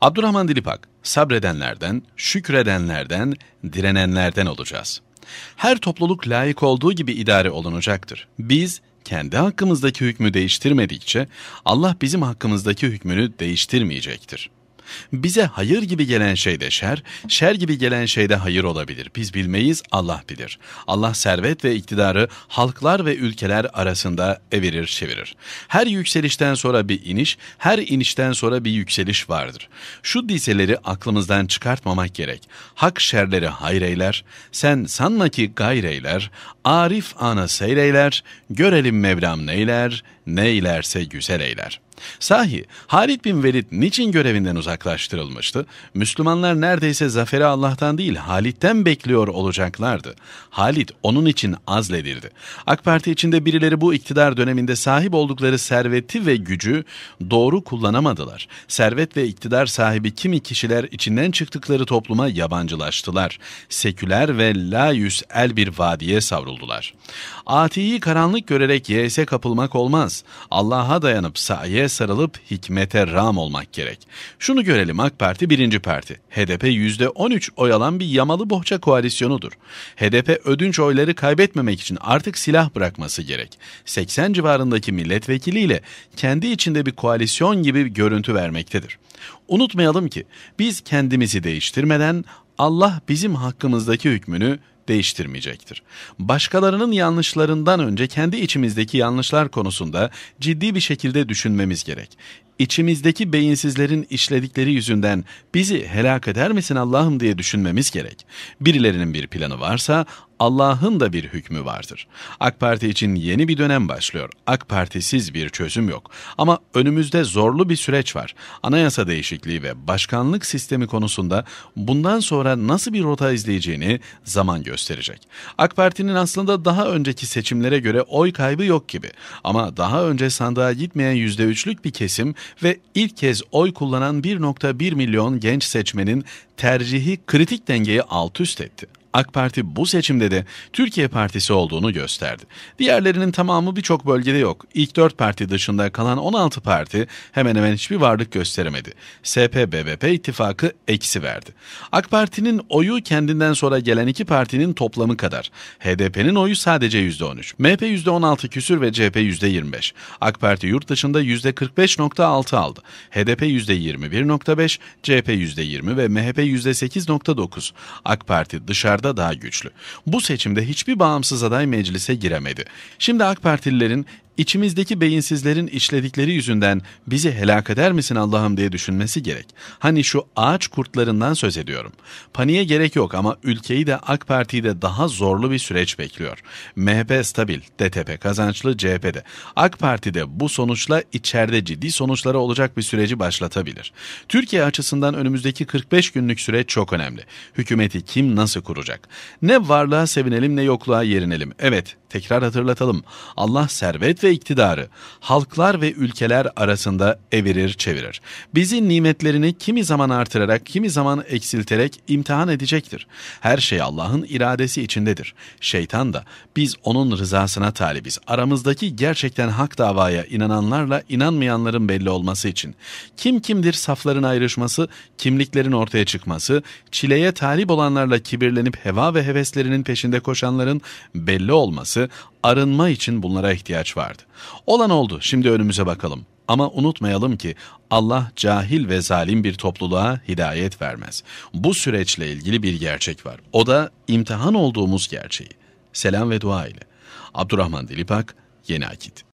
Abdurrahman Dilipak, sabredenlerden, şükredenlerden, direnenlerden olacağız. Her topluluk layık olduğu gibi idare olunacaktır. Biz kendi hakkımızdaki hükmü değiştirmedikçe Allah bizim hakkımızdaki hükmünü değiştirmeyecektir.'' Bize hayır gibi gelen şey de şer, şer gibi gelen şey de hayır olabilir. Biz bilmeyiz, Allah bilir. Allah servet ve iktidarı halklar ve ülkeler arasında evirir çevirir. Her yükselişten sonra bir iniş, her inişten sonra bir yükseliş vardır. Şu diseleri aklımızdan çıkartmamak gerek. Hak şerleri hayreyler, sen sanma ki gayreyler, arif ana seyreyler, görelim Mevlam neyler, neylerse güzel eyler. Sahi Halid bin Velid niçin görevinden uzak uzaklaştırılmıştı. Müslümanlar neredeyse zaferi Allah'tan değil Halit'ten bekliyor olacaklardı. Halit onun için azledildi. AK Parti içinde birileri bu iktidar döneminde sahip oldukları serveti ve gücü doğru kullanamadılar. Servet ve iktidar sahibi kimi kişiler içinden çıktıkları topluma yabancılaştılar. Seküler ve layüs el bir vadiye savruldular. Ati'yi karanlık görerek yeğse kapılmak olmaz. Allah'a dayanıp saye sarılıp hikmete ram olmak gerek. Şunu şunu görelim AK Parti birinci parti. HDP %13 oy alan bir yamalı bohça koalisyonudur. HDP ödünç oyları kaybetmemek için artık silah bırakması gerek. 80 civarındaki milletvekiliyle kendi içinde bir koalisyon gibi bir görüntü vermektedir. Unutmayalım ki biz kendimizi değiştirmeden Allah bizim hakkımızdaki hükmünü değiştirmeyecektir. Başkalarının yanlışlarından önce kendi içimizdeki yanlışlar konusunda ciddi bir şekilde düşünmemiz gerek. İçimizdeki beyinsizlerin işledikleri yüzünden bizi helak eder misin Allah'ım diye düşünmemiz gerek. Birilerinin bir planı varsa Allah'ın da bir hükmü vardır. AK Parti için yeni bir dönem başlıyor. AK Partisiz bir çözüm yok. Ama önümüzde zorlu bir süreç var. Anayasa değişikliği ve başkanlık sistemi konusunda bundan sonra nasıl bir rota izleyeceğini zaman gösterecek gösterecek. AK Parti'nin aslında daha önceki seçimlere göre oy kaybı yok gibi. Ama daha önce sandığa gitmeyen %3'lük bir kesim ve ilk kez oy kullanan 1.1 milyon genç seçmenin tercihi kritik dengeyi alt üst etti. AK Parti bu seçimde de Türkiye Partisi olduğunu gösterdi. Diğerlerinin tamamı birçok bölgede yok. İlk 4 parti dışında kalan 16 parti hemen hemen hiçbir varlık gösteremedi. SP-BBP ittifakı eksi verdi. AK Parti'nin oyu kendinden sonra gelen iki partinin toplamı kadar. HDP'nin oyu sadece %13. MHP %16 küsür ve CHP %25. AK Parti yurt dışında %45.6 aldı. HDP %21.5, CHP %20 ve MHP %8.9. AK Parti dışarıda oranlarda daha güçlü. Bu seçimde hiçbir bağımsız aday meclise giremedi. Şimdi AK Partililerin İçimizdeki beyinsizlerin işledikleri yüzünden bizi helak eder misin Allah'ım diye düşünmesi gerek. Hani şu ağaç kurtlarından söz ediyorum. Paniğe gerek yok ama ülkeyi de AK Parti'yi de daha zorlu bir süreç bekliyor. MHP stabil, DTP kazançlı, CHP'de. AK Parti de bu sonuçla içeride ciddi sonuçları olacak bir süreci başlatabilir. Türkiye açısından önümüzdeki 45 günlük süreç çok önemli. Hükümeti kim nasıl kuracak? Ne varlığa sevinelim ne yokluğa yerinelim. Evet tekrar hatırlatalım. Allah servet ve iktidarı halklar ve ülkeler arasında evirir çevirir. Bizi nimetlerini kimi zaman artırarak kimi zaman eksilterek imtihan edecektir. Her şey Allah'ın iradesi içindedir. Şeytan da biz onun rızasına talibiz. Aramızdaki gerçekten hak davaya inananlarla inanmayanların belli olması için. Kim kimdir safların ayrışması, kimliklerin ortaya çıkması, çileye talip olanlarla kibirlenip heva ve heveslerinin peşinde koşanların belli olması, artı arınma için bunlara ihtiyaç vardı. Olan oldu şimdi önümüze bakalım. Ama unutmayalım ki Allah cahil ve zalim bir topluluğa hidayet vermez. Bu süreçle ilgili bir gerçek var. O da imtihan olduğumuz gerçeği. Selam ve dua ile. Abdurrahman Dilipak, Yeni Akit.